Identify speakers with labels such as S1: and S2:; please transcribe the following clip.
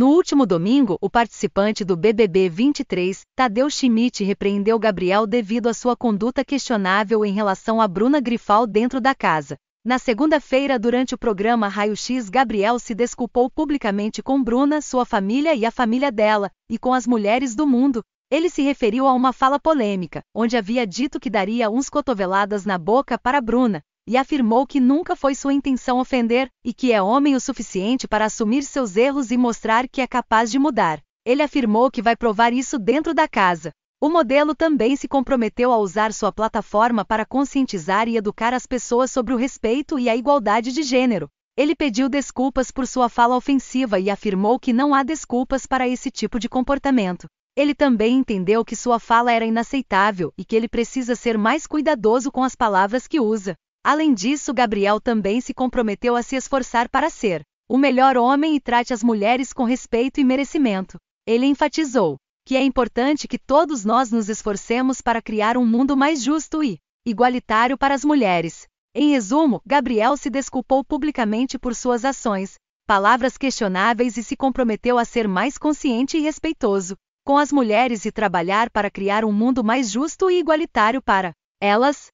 S1: No último domingo, o participante do BBB 23, Tadeu Schmidt, repreendeu Gabriel devido à sua conduta questionável em relação a Bruna Grifal dentro da casa. Na segunda-feira, durante o programa Raio X, Gabriel se desculpou publicamente com Bruna, sua família e a família dela, e com as mulheres do mundo. Ele se referiu a uma fala polêmica, onde havia dito que daria uns cotoveladas na boca para Bruna, e afirmou que nunca foi sua intenção ofender, e que é homem o suficiente para assumir seus erros e mostrar que é capaz de mudar. Ele afirmou que vai provar isso dentro da casa. O modelo também se comprometeu a usar sua plataforma para conscientizar e educar as pessoas sobre o respeito e a igualdade de gênero. Ele pediu desculpas por sua fala ofensiva e afirmou que não há desculpas para esse tipo de comportamento. Ele também entendeu que sua fala era inaceitável e que ele precisa ser mais cuidadoso com as palavras que usa. Além disso, Gabriel também se comprometeu a se esforçar para ser o melhor homem e trate as mulheres com respeito e merecimento. Ele enfatizou que é importante que todos nós nos esforcemos para criar um mundo mais justo e igualitário para as mulheres. Em resumo, Gabriel se desculpou publicamente por suas ações, palavras questionáveis e se comprometeu a ser mais consciente e respeitoso com as mulheres e trabalhar para criar um mundo mais justo e igualitário para elas.